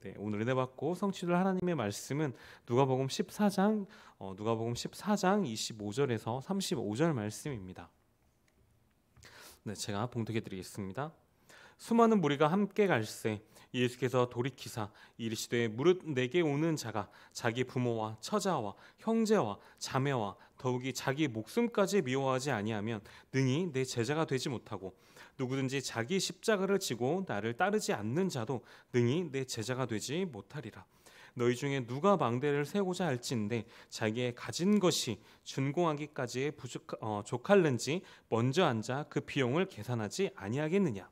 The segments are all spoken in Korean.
네, 오늘 은혜 받고 성취될 하나님의 말씀은 누가복음 14장 어, 누가복음 14장 25절에서 35절 말씀입니다. 네, 제가 봉독해 드리겠습니다. 수많은 무리가 함께 갈세 예수께서 돌이키사 이르시되 무릇 내게 오는 자가 자기 부모와 처자와 형제와 자매와 더욱이 자기 목숨까지 미워하지 아니하면 능히 내 제자가 되지 못하고 누구든지 자기 십자가를 지고 나를 따르지 않는 자도 능히 내 제자가 되지 못하리라. 너희 중에 누가 망대를 세우고자 할지인데 자기의 가진 것이 준공하기까지 부족, 어, 족할는지 먼저 앉아 그 비용을 계산하지 아니하겠느냐.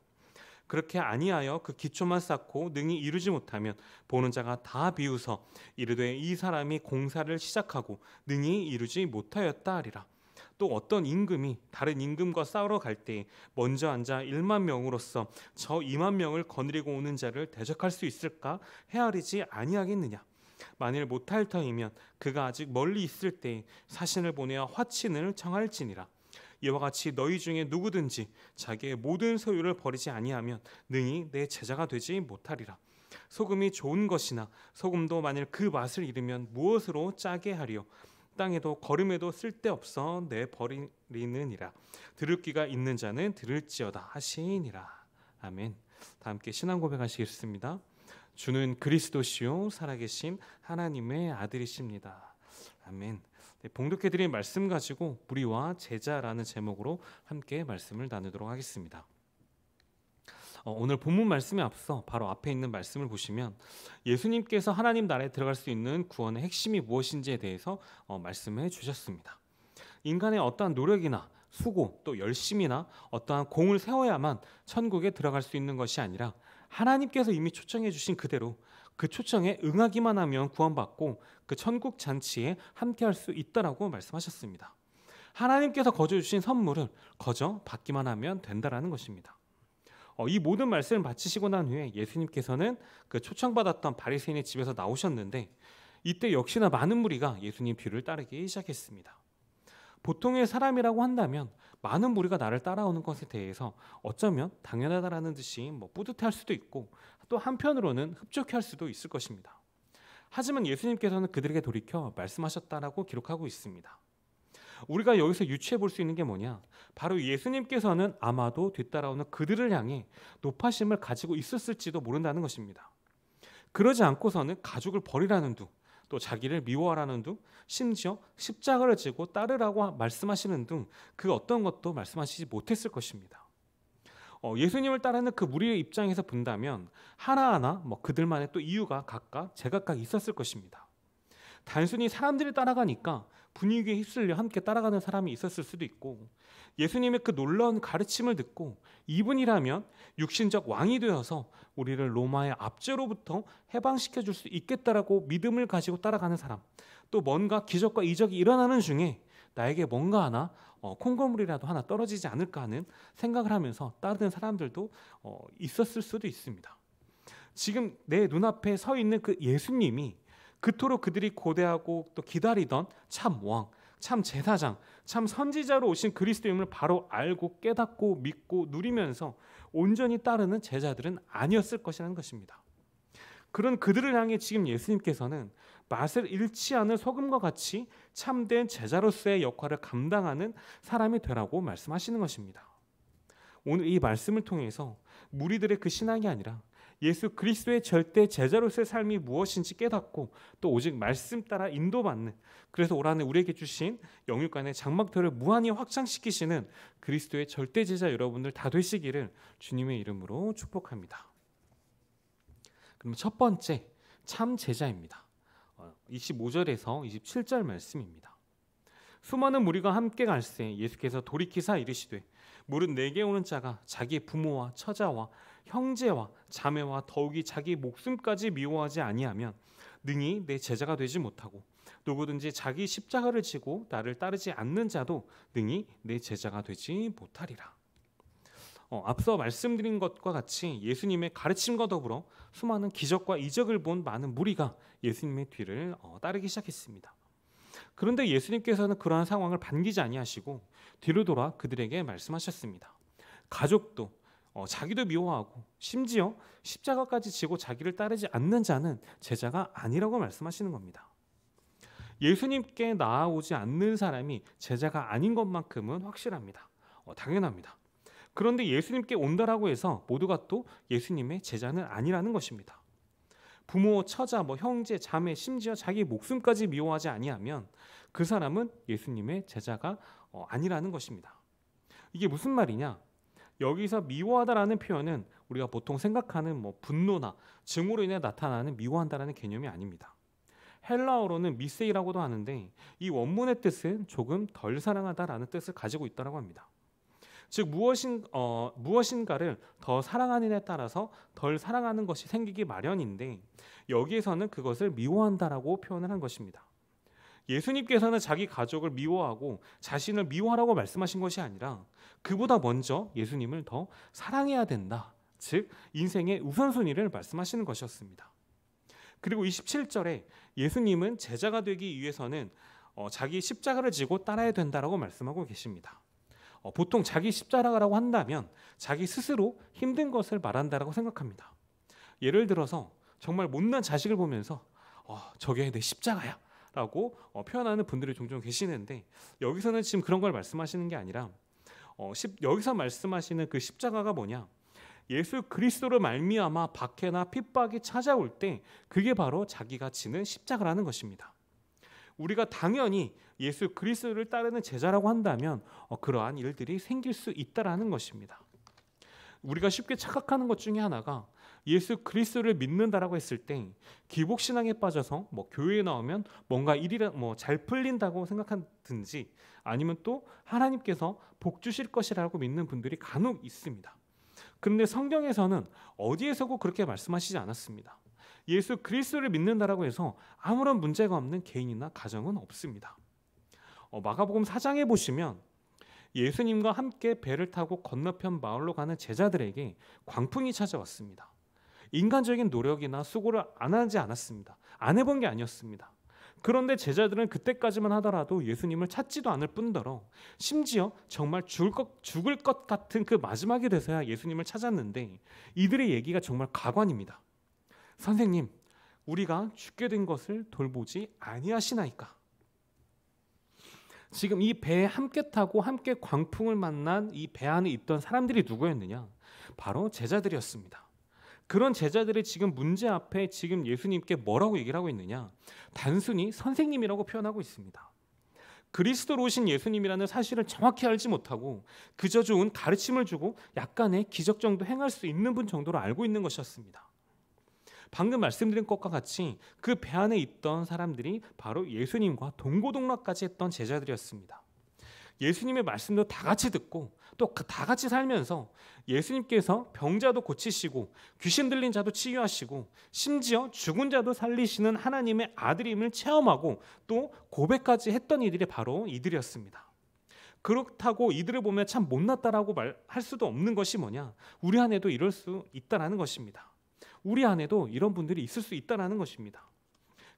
그렇게 아니하여 그 기초만 쌓고 능히 이루지 못하면 보는 자가 다 비웃어 이르되 이 사람이 공사를 시작하고 능히 이루지 못하였다 하리라. 또 어떤 임금이 다른 임금과 싸우러 갈 때 먼저 앉아 1만 명으로서 저 2만 명을 거느리고 오는 자를 대적할 수 있을까 헤아리지 아니하겠느냐 만일 못할 터이면 그가 아직 멀리 있을 때 사신을 보내어 화친을 청할지니라 이와 같이 너희 중에 누구든지 자기의 모든 소유를 버리지 아니하면 능히 내 제자가 되지 못하리라 소금이 좋은 것이나 소금도 만일 그 맛을 잃으면 무엇으로 짜게 하리요 식당에도 걸음에도 쓸데없어 내버리느니라 들을 귀가 있는 자는 들을지어다 하시니라 아멘 다 함께 신앙 고백하시겠습니다 주는 그리스도시요 살아계신 하나님의 아들이십니다 아멘 네, 봉독해드린 말씀 가지고 우리와 제자라는 제목으로 함께 말씀을 나누도록 하겠습니다 어, 오늘 본문 말씀에 앞서 바로 앞에 있는 말씀을 보시면 예수님께서 하나님 나라에 들어갈 수 있는 구원의 핵심이 무엇인지에 대해서 어, 말씀해 주셨습니다. 인간의 어떠한 노력이나 수고 또 열심이나 어떠한 공을 세워야만 천국에 들어갈 수 있는 것이 아니라 하나님께서 이미 초청해 주신 그대로 그 초청에 응하기만 하면 구원받고 그 천국 잔치에 함께할 수 있다라고 말씀하셨습니다. 하나님께서 거저 주신 선물을 거저 받기만 하면 된다라는 것입니다. 어, 이 모든 말씀을 마치시고 난 후에 예수님께서는 그 초청받았던 바리새인의 집에서 나오셨는데 이때 역시나 많은 무리가 예수님 뒤를 따르기 시작했습니다. 보통의 사람이라고 한다면 많은 무리가 나를 따라오는 것에 대해서 어쩌면 당연하다라는 듯이 뭐 뿌듯할 수도 있고 또 한편으로는 흡족해 할 수도 있을 것입니다. 하지만 예수님께서는 그들에게 돌이켜 말씀하셨다라고 기록하고 있습니다. 우리가 여기서 유추해 볼 수 있는 게 뭐냐? 바로 예수님께서는 아마도 뒤따라오는 그들을 향해 높아심을 가지고 있었을지도 모른다는 것입니다. 그러지 않고서는 가족을 버리라는 둥, 또 자기를 미워하라는 둥, 심지어 십자가를 지고 따르라고 말씀하시는 등 그 어떤 것도 말씀하시지 못했을 것입니다. 어, 예수님을 따르는 그 무리의 입장에서 본다면 하나하나 뭐 그들만의 또 이유가 각각 제각각 있었을 것입니다. 단순히 사람들이 따라가니까 분위기에 휩쓸려 함께 따라가는 사람이 있었을 수도 있고 예수님의 그 놀라운 가르침을 듣고 이분이라면 육신적 왕이 되어서 우리를 로마의 압제로부터 해방시켜 줄 수 있겠다라고 믿음을 가지고 따라가는 사람 또 뭔가 기적과 이적이 일어나는 중에 나에게 뭔가 하나 어, 콩고물이라도 하나 떨어지지 않을까 하는 생각을 하면서 따르는 사람들도 어, 있었을 수도 있습니다. 지금 내 눈앞에 서 있는 그 예수님이 그토록 그들이 고대하고 또 기다리던 참 왕, 참 제사장, 참 선지자로 오신 그리스도임을 바로 알고 깨닫고 믿고 누리면서 온전히 따르는 제자들은 아니었을 것이라는 것입니다. 그런 그들을 향해 지금 예수님께서는 맛을 잃지 않은 소금과 같이 참된 제자로서의 역할을 감당하는 사람이 되라고 말씀하시는 것입니다. 오늘 이 말씀을 통해서 무리들의 그 신앙이 아니라 예수 그리스도의 절대 제자로서의 삶이 무엇인지 깨닫고 또 오직 말씀 따라 인도받는 그래서 올 한해 우리에게 주신 영육간의 장막터를 무한히 확장시키시는 그리스도의 절대 제자 여러분들 다 되시기를 주님의 이름으로 축복합니다. 그럼 첫 번째 참 제자입니다. 25절에서 어, 27절 말씀입니다. 수많은 무리가 함께 갈새 예수께서 돌이키사 이르시되 물은 내게 오는 자가 자기 부모와 처자와 형제와 자매와 더욱이 자기 목숨까지 미워하지 아니하면 능히 내 제자가 되지 못하고 누구든지 자기 십자가를 지고 나를 따르지 않는 자도 능히 내 제자가 되지 못하리라. 어, 앞서 말씀드린 것과 같이 예수님의 가르침과 더불어 수많은 기적과 이적을 본 많은 무리가 예수님의 뒤를 어, 따르기 시작했습니다. 그런데 예수님께서는 그러한 상황을 반기지 아니하시고 뒤로 돌아 그들에게 말씀하셨습니다. 가족도 어, 자기도 미워하고 심지어 십자가까지 지고 자기를 따르지 않는 자는 제자가 아니라고 말씀하시는 겁니다. 예수님께 나아오지 않는 사람이 제자가 아닌 것만큼은 확실합니다. 어, 당연합니다. 그런데 예수님께 온다라고 해서 모두가 또 예수님의 제자는 아니라는 것입니다. 부모, 처자, 뭐 형제, 자매, 심지어 자기 목숨까지 미워하지 아니하면 그 사람은 예수님의 제자가 어, 아니라는 것입니다. 이게 무슨 말이냐? 여기서 미워하다라는 표현은 우리가 보통 생각하는 뭐 분노나 증오로 인해 나타나는 미워한다라는 개념이 아닙니다. 헬라어로는 미세이라고도 하는데 이 원문의 뜻은 조금 덜 사랑하다라는 뜻을 가지고 있다고 합니다. 즉 무엇인 어, 무엇인가를 더 사랑하는 에 따라서 덜 사랑하는 것이 생기기 마련인데 여기에서는 그것을 미워한다라고 표현을 한 것입니다. 예수님께서는 자기 가족을 미워하고 자신을 미워하라고 말씀하신 것이 아니라 그보다 먼저 예수님을 더 사랑해야 된다. 즉 인생의 우선순위를 말씀하시는 것이었습니다. 그리고 27절에 예수님은 제자가 되기 위해서는 어, 자기 십자가를 지고 따라야 된다라고 말씀하고 계십니다. 어, 보통 자기 십자가라고 한다면 자기 스스로 힘든 것을 말한다라고 생각합니다. 예를 들어서 정말 못난 자식을 보면서 어, 저게 내 십자가야 라고 어, 표현하는 분들이 종종 계시는데 여기서는 지금 그런 걸 말씀하시는 게 아니라 어, 십, 여기서 말씀하시는 그 십자가가 뭐냐 예수 그리스도로 말미암아 박해나 핍박이 찾아올 때 그게 바로 자기가 지는 십자가라는 것입니다. 우리가 당연히 예수 그리스도를 따르는 제자라고 한다면 어, 그러한 일들이 생길 수 있다라는 것입니다. 우리가 쉽게 착각하는 것 중에 하나가 예수 그리스도를 믿는다라고 했을 때 기복 신앙에 빠져서 뭐 교회에 나오면 뭔가 일이 뭐잘 풀린다고 생각하든지 아니면 또 하나님께서 복 주실 것이라고 믿는 분들이 간혹 있습니다. 그런데 성경에서는 어디에서고 그렇게 말씀하시지 않았습니다. 예수 그리스도를 믿는다라고 해서 아무런 문제가 없는 개인이나 가정은 없습니다. 어, 마가복음 4장에 보시면 예수님과 함께 배를 타고 건너편 마을로 가는 제자들에게 광풍이 찾아왔습니다. 인간적인 노력이나 수고를 안 하지 않았습니다. 안 해본 게 아니었습니다. 그런데 제자들은 그때까지만 하더라도 예수님을 찾지도 않을 뿐더러 심지어 정말 죽을 것, 죽을 것 같은 그 마지막이 돼서야 예수님을 찾았는데 이들의 얘기가 정말 가관입니다. 선생님, 우리가 죽게 된 것을 돌보지 아니하시나이까? 지금 이 배에 함께 타고 함께 광풍을 만난 이 배 안에 있던 사람들이 누구였느냐? 바로 제자들이었습니다. 그런 제자들이 지금 문제 앞에 지금 예수님께 뭐라고 얘기를 하고 있느냐? 단순히 선생님이라고 표현하고 있습니다. 그리스도로 오신 예수님이라는 사실을 정확히 알지 못하고 그저 좋은 가르침을 주고 약간의 기적 정도 행할 수 있는 분 정도로 알고 있는 것이었습니다. 방금 말씀드린 것과 같이 그 배 안에 있던 사람들이 바로 예수님과 동고동락까지 했던 제자들이었습니다. 예수님의 말씀도 다 같이 듣고 또다 그 같이 살면서 예수님께서 병자도 고치시고 귀신 들린 자도 치유하시고 심지어 죽은 자도 살리시는 하나님의 아들임을 체험하고 또 고백까지 했던 이들이 바로 이들이었습니다. 그렇다고 이들을 보면 참 못났다라고 말할 수도 없는 것이 뭐냐? 우리 안에도 이럴 수 있다라는 것입니다. 우리 안에도 이런 분들이 있을 수 있다라는 것입니다.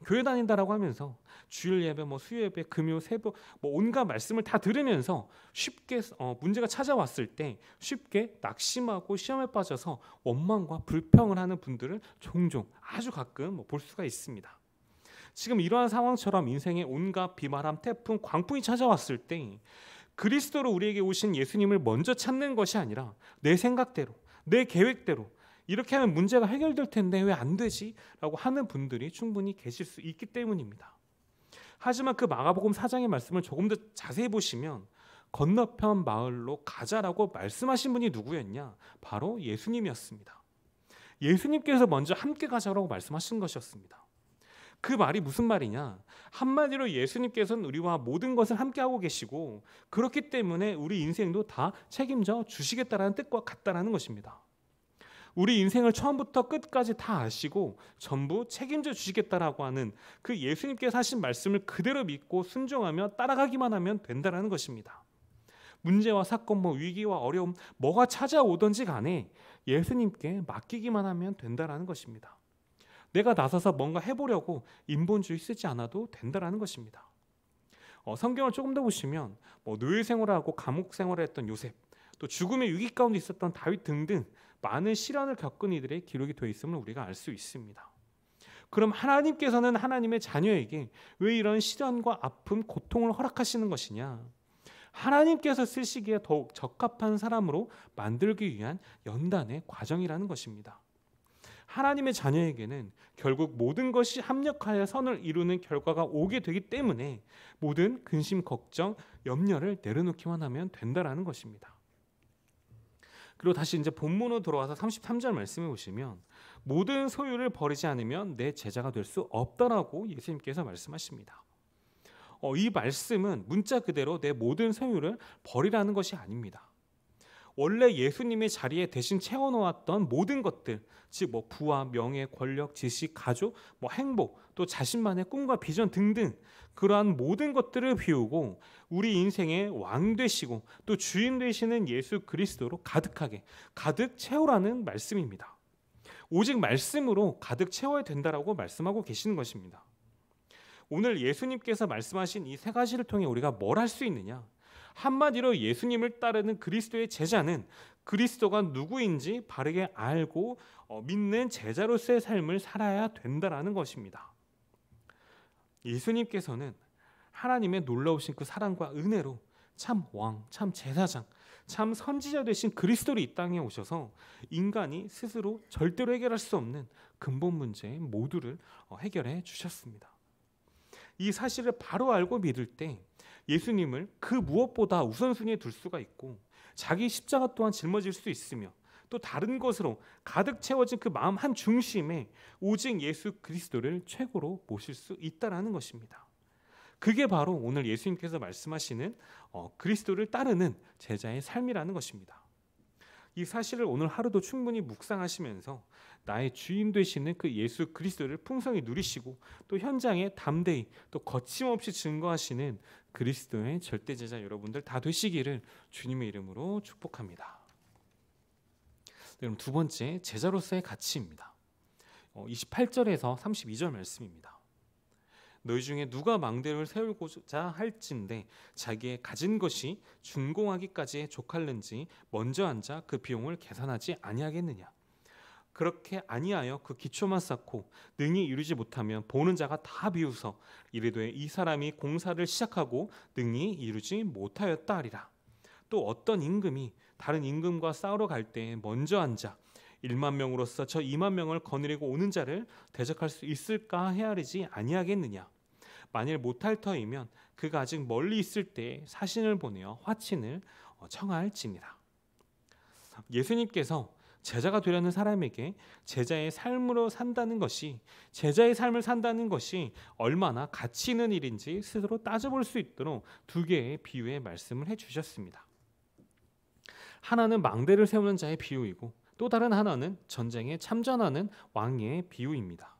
교회 다닌다라고 하면서 주일 예배, 뭐 수요 예배, 금요 새벽 뭐 온갖 말씀을 다 들으면서 쉽게 어, 문제가 찾아왔을 때 쉽게 낙심하고 시험에 빠져서 원망과 불평을 하는 분들을 종종 아주 가끔 뭐 볼 수가 있습니다. 지금 이러한 상황처럼 인생의 온갖 비바람, 태풍, 광풍이 찾아왔을 때 그리스도로 우리에게 오신 예수님을 먼저 찾는 것이 아니라 내 생각대로, 내 계획대로 이렇게 하면 문제가 해결될 텐데 왜 안 되지? 라고 하는 분들이 충분히 계실 수 있기 때문입니다. 하지만 그 마가복음 4장의 말씀을 조금 더 자세히 보시면 건너편 마을로 가자라고 말씀하신 분이 누구였냐? 바로 예수님이었습니다. 예수님께서 먼저 함께 가자라고 말씀하신 것이었습니다. 그 말이 무슨 말이냐? 한마디로 예수님께서는 우리와 모든 것을 함께하고 계시고 그렇기 때문에 우리 인생도 다 책임져 주시겠다라는 뜻과 같다라는 것입니다. 우리 인생을 처음부터 끝까지 다 아시고 전부 책임져 주시겠다라고 하는 그 예수님께서 하신 말씀을 그대로 믿고 순종하며 따라가기만 하면 된다라는 것입니다. 문제와 사건, 뭐 위기와 어려움, 뭐가 찾아오든지 간에 예수님께 맡기기만 하면 된다라는 것입니다. 내가 나서서 뭔가 해보려고 인본주의 쓰지 않아도 된다라는 것입니다. 어, 성경을 조금 더 보시면 뭐 노예 생활하고 감옥 생활을 했던 요셉, 또 죽음의 위기 가운데 있었던 다윗 등등 많은 시련을 겪은 이들의 기록이 되어 있음을 우리가 알 수 있습니다. 그럼 하나님께서는 하나님의 자녀에게 왜 이런 시련과 아픔, 고통을 허락하시는 것이냐? 하나님께서 쓰시기에 더욱 적합한 사람으로 만들기 위한 연단의 과정이라는 것입니다. 하나님의 자녀에게는 결국 모든 것이 합력하여 선을 이루는 결과가 오게 되기 때문에 모든 근심, 걱정, 염려를 내려놓기만 하면 된다라는 것입니다. 그리고 다시 이제 본문으로 돌아와서 33절 말씀해 보시면 모든 소유를 버리지 않으면 내 제자가 될 수 없다라고 예수님께서 말씀하십니다. 어, 이 말씀은 문자 그대로 내 모든 소유를 버리라는 것이 아닙니다. 원래 예수님의 자리에 대신 채워놓았던 모든 것들, 즉 뭐 부와 명예, 권력, 지식, 가족, 뭐 행복, 또 자신만의 꿈과 비전 등등 그러한 모든 것들을 비우고 우리 인생의 왕 되시고 또 주인 되시는 예수 그리스도로 가득하게 가득 채우라는 말씀입니다. 오직 말씀으로 가득 채워야 된다라고 말씀하고 계시는 것입니다. 오늘 예수님께서 말씀하신 이 세 가지를 통해 우리가 뭘 할 수 있느냐? 한마디로 예수님을 따르는 그리스도의 제자는 그리스도가 누구인지 바르게 알고 어, 믿는 제자로서의 삶을 살아야 된다라는 것입니다. 예수님께서는 하나님의 놀라우신 그 사랑과 은혜로 참 왕, 참 제사장, 참 선지자 되신 그리스도로 이 땅에 오셔서 인간이 스스로 절대로 해결할 수 없는 근본 문제 모두를 어, 해결해 주셨습니다. 이 사실을 바로 알고 믿을 때 예수님을 그 무엇보다 우선순위에 둘 수가 있고 자기 십자가 또한 짊어질 수 있으며 또 다른 것으로 가득 채워진 그 마음 한 중심에 오직 예수 그리스도를 최고로 모실 수 있다라는 것입니다. 그게 바로 오늘 예수님께서 말씀하시는 어, 그리스도를 따르는 제자의 삶이라는 것입니다. 이 사실을 오늘 하루도 충분히 묵상하시면서 나의 주인 되시는 그 예수 그리스도를 풍성히 누리시고 또 현장에 담대히 또 거침없이 증거하시는 그리스도의 절대 제자 여러분들 다 되시기를 주님의 이름으로 축복합니다. 네, 그럼 두 번째 제자로서의 가치입니다. 28절에서 어, 32절 말씀입니다. 너희 중에 누가 망대를 세우고자 할진데 자기의 가진 것이 준공하기까지 족할는지 먼저 앉아 그 비용을 계산하지 아니하겠느냐 그렇게 아니하여 그 기초만 쌓고 능이 이루지 못하면 보는 자가 다 비웃어 이래되이 사람이 공사를 시작하고 능이 이루지 못하였다 하리라 또 어떤 임금이 다른 임금과 싸우러 갈 때 먼저 앉아 1만 명으로서 저 2만 명을 거느리고 오는 자를 대적할 수 있을까 헤아리지 아니하겠느냐 만일 못할 터이면 그가 아직 멀리 있을 때 사신을 보내어 화친을 어, 청할지니라. 예수님께서 제자가 되려는 사람에게 제자의 삶으로 산다는 것이 제자의 삶을 산다는 것이 얼마나 가치 있는 일인지 스스로 따져볼 수 있도록 두 개의 비유의 말씀을 해주셨습니다. 하나는 망대를 세우는 자의 비유이고 또 다른 하나는 전쟁에 참전하는 왕의 비유입니다.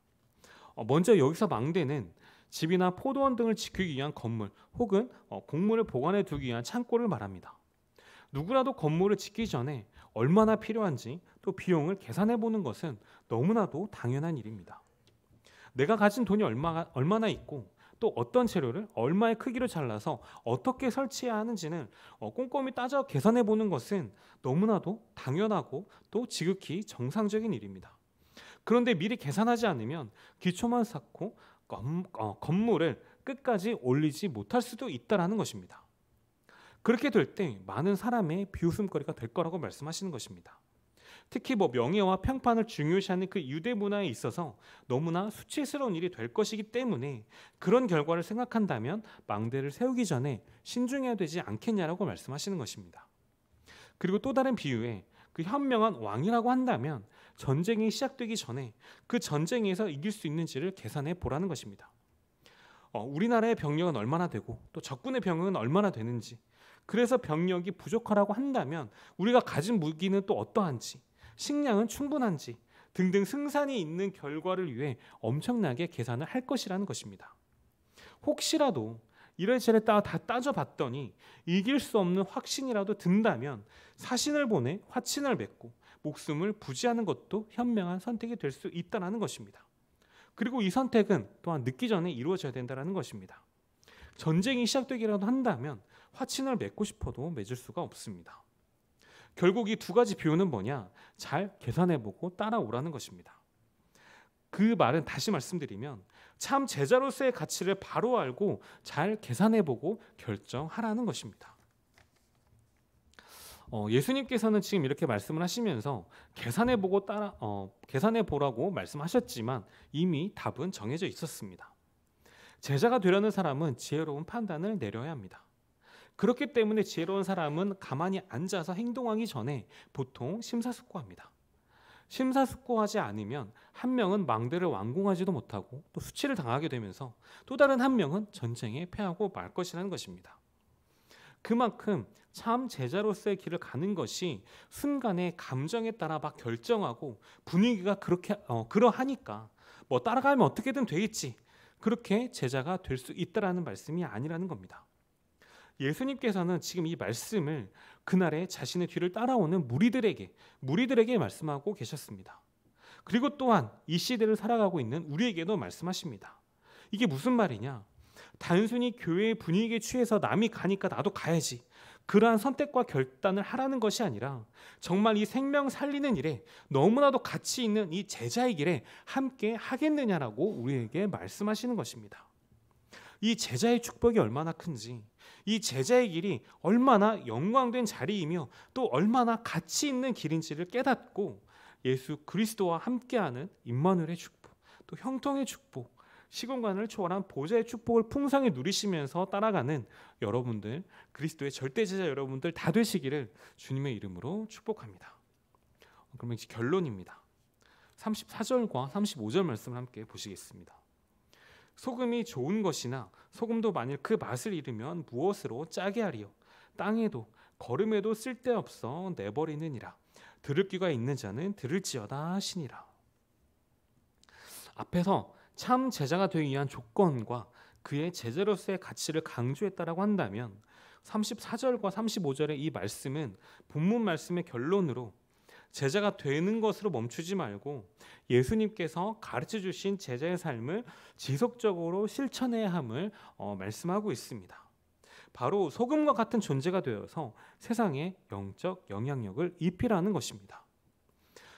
어, 먼저 여기서 망대는 집이나 포도원 등을 지키기 위한 건물 혹은 어, 곡물을 보관해 두기 위한 창고를 말합니다. 누구라도 건물을 짓기 전에 얼마나 필요한지 또 비용을 계산해 보는 것은 너무나도 당연한 일입니다. 내가 가진 돈이 얼마, 얼마나 있고 또 어떤 재료를 얼마의 크기로 잘라서 어떻게 설치해야 하는지는 어, 꼼꼼히 따져 계산해 보는 것은 너무나도 당연하고 또 지극히 정상적인 일입니다. 그런데 미리 계산하지 않으면 기초만 쌓고 건, 어, 건물을 끝까지 올리지 못할 수도 있다라는 것입니다. 그렇게 될 때 많은 사람의 비웃음거리가 될 거라고 말씀하시는 것입니다. 특히 뭐 명예와 평판을 중요시하는 그 유대 문화에 있어서 너무나 수치스러운 일이 될 것이기 때문에 그런 결과를 생각한다면 망대를 세우기 전에 신중해야 되지 않겠냐라고 말씀하시는 것입니다. 그리고 또 다른 비유에 그 현명한 왕이라고 한다면 전쟁이 시작되기 전에 그 전쟁에서 이길 수 있는지를 계산해 보라는 것입니다. 어, 우리나라의 병력은 얼마나 되고 또 적군의 병력은 얼마나 되는지 그래서 병력이 부족하라고 한다면 우리가 가진 무기는 또 어떠한지 식량은 충분한지 등등 승산이 있는 결과를 위해 엄청나게 계산을 할 것이라는 것입니다. 혹시라도 이래저래 따, 다 따져봤더니 이길 수 없는 확신이라도 든다면 사신을 보내 화친을 맺고 목숨을 부지하는 것도 현명한 선택이 될 수있다는 것입니다. 그리고 이 선택은 또한 늦기 전에 이루어져야 된다는 것입니다. 전쟁이 시작되기라도 한다면 화친을 맺고 싶어도 맺을 수가 없습니다. 결국 이 두 가지 비유는 뭐냐? 잘 계산해보고 따라오라는 것입니다. 그 말은 다시 말씀드리면 참 제자로서의 가치를 바로 알고 잘 계산해보고 결정하라는 것입니다. 어, 예수님께서는 지금 이렇게 말씀을 하시면서 계산해 보고 따라 어, 계산해 보라고 말씀하셨지만 이미 답은 정해져 있었습니다. 제자가 되려는 사람은 지혜로운 판단을 내려야 합니다. 그렇기 때문에 지혜로운 사람은 가만히 앉아서 행동하기 전에 보통 심사숙고합니다. 심사숙고하지 않으면 한 명은 망대를 완공하지도 못하고 또 수치를 당하게 되면서 또 다른 한 명은 전쟁에 패하고 말 것이라는 것입니다. 그만큼 참 제자로서의 길을 가는 것이 순간의 감정에 따라 막 결정하고 분위기가 그렇게 어, 그러하니까 뭐 따라가면 어떻게든 되겠지 그렇게 제자가 될 수 있다라는 말씀이 아니라는 겁니다. 예수님께서는 지금 이 말씀을 그날에 자신의 뒤를 따라오는 무리들에게 무리들에게 말씀하고 계셨습니다. 그리고 또한 이 시대를 살아가고 있는 우리에게도 말씀하십니다. 이게 무슨 말이냐? 단순히 교회의 분위기에 취해서 남이 가니까 나도 가야지. 그러한 선택과 결단을 하라는 것이 아니라 정말 이 생명 살리는 일에 너무나도 가치 있는 이 제자의 길에 함께 하겠느냐라고 우리에게 말씀하시는 것입니다. 이 제자의 축복이 얼마나 큰지, 이 제자의 길이 얼마나 영광된 자리이며 또 얼마나 가치 있는 길인지를 깨닫고 예수 그리스도와 함께하는 임마누의 축복, 또 형통의 축복, 시공간을 초월한 보좌의 축복을 풍성히 누리시면서 따라가는 여러분들 그리스도의 절대 제자 여러분들 다 되시기를 주님의 이름으로 축복합니다. 그러면 이제 결론입니다. 34절과 35절 말씀을 함께 보시겠습니다. 소금이 좋은 것이나 소금도 만일 그 맛을 잃으면 무엇으로 짜게 하리요 땅에도 걸음에도 쓸데없어 내버리느니라 들을 귀가 있는 자는 들을지어다 하시니라 앞에서 참 제자가 되기 위한 조건과 그의 제자로서의 가치를 강조했다라고 한다면 34절과 35절의 이 말씀은 본문 말씀의 결론으로 제자가 되는 것으로 멈추지 말고 예수님께서 가르쳐 주신 제자의 삶을 지속적으로 실천해야 함을 어, 말씀하고 있습니다. 바로 소금과 같은 존재가 되어서 세상에 영적 영향력을 입히라는 것입니다.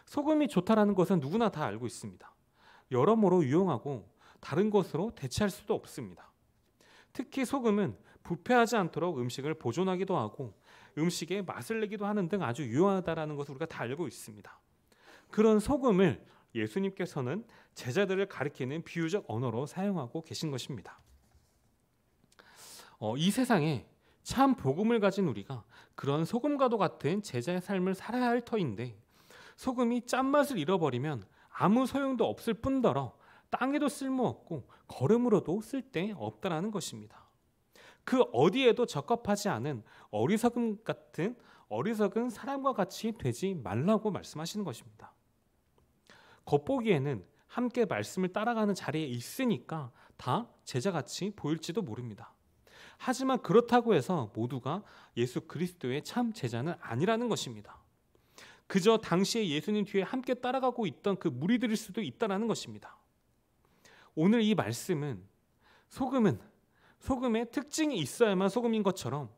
소금이 좋다라는 것은 누구나 다 알고 있습니다. 여러모로 유용하고 다른 것으로 대체할 수도 없습니다. 특히 소금은 부패하지 않도록 음식을 보존하기도 하고 음식에 맛을 내기도 하는 등 아주 유용하다라는 것을 우리가 다 알고 있습니다. 그런 소금을 예수님께서는 제자들을 가리키는 비유적 언어로 사용하고 계신 것입니다. 어, 이 세상에 참 복음을 가진 우리가 그런 소금과도 같은 제자의 삶을 살아야 할 터인데 소금이 짠맛을 잃어버리면 아무 소용도 없을 뿐더러 땅에도 쓸모없고 걸음으로도 쓸데없다라는 것입니다. 그 어디에도 적합하지 않은 어리석음 같은 어리석은 사람과 같이 되지 말라고 말씀하시는 것입니다. 겉보기에는 함께 말씀을 따라가는 자리에 있으니까 다 제자같이 보일지도 모릅니다. 하지만 그렇다고 해서 모두가 예수 그리스도의 참 제자는 아니라는 것입니다. 그저 당시에 예수님 뒤에 함께 따라가고 있던 그 무리들일 수도 있다는 것입니다. 오늘 이 말씀은 소금은 소금의 특징이 있어야만 소금인 것처럼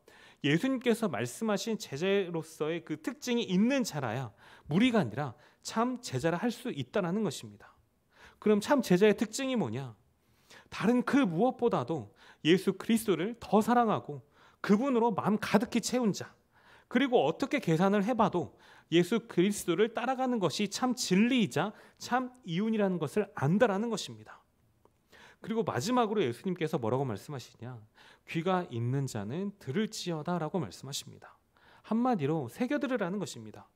예수님께서 말씀하신 제자로서의 그 특징이 있는 자라야 무리가 아니라 참 제자라 할 수있다는 것입니다. 그럼 참 제자의 특징이 뭐냐? 다른 그 무엇보다도 예수 그리스도를 더 사랑하고 그분으로 마음 가득히 채운 자. 그리고 어떻게 계산을 해봐도 예수 그리스도를 따라가는 것이 참 진리이자 참 이윤이라는 것을 안다라는 것입니다. 그리고 마지막으로 예수님께서 뭐라고 말씀하시냐? 귀가 있는 자는 들을지어다라고 말씀하십니다. 한마디로 새겨들으라는 것입니다.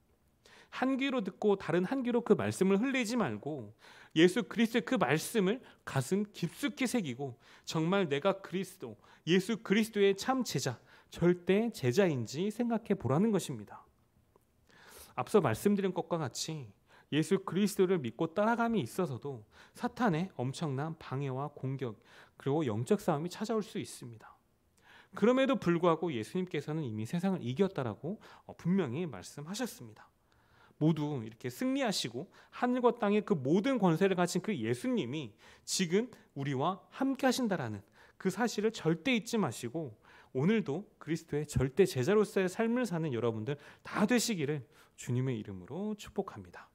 한 귀로 듣고 다른 한 귀로 그 말씀을 흘리지 말고 예수 그리스도의 그 말씀을 가슴 깊숙이 새기고 정말 내가 그리스도 예수 그리스도의 참 제자 절대 제자인지 생각해 보라는 것입니다. 앞서 말씀드린 것과 같이 예수 그리스도를 믿고 따라감이 있어서도 사탄의 엄청난 방해와 공격 그리고 영적 싸움이 찾아올 수 있습니다. 그럼에도 불구하고 예수님께서는 이미 세상을 이겼다라고 어, 분명히 말씀하셨습니다. 모두 이렇게 승리하시고 하늘과 땅의 그 모든 권세를 가진 그 예수님이 지금 우리와 함께 하신다라는 그 사실을 절대 잊지 마시고 오늘도 그리스도의 절대 제자로서의 삶을 사는 여러분들 다 되시기를 주님의 이름으로 축복합니다.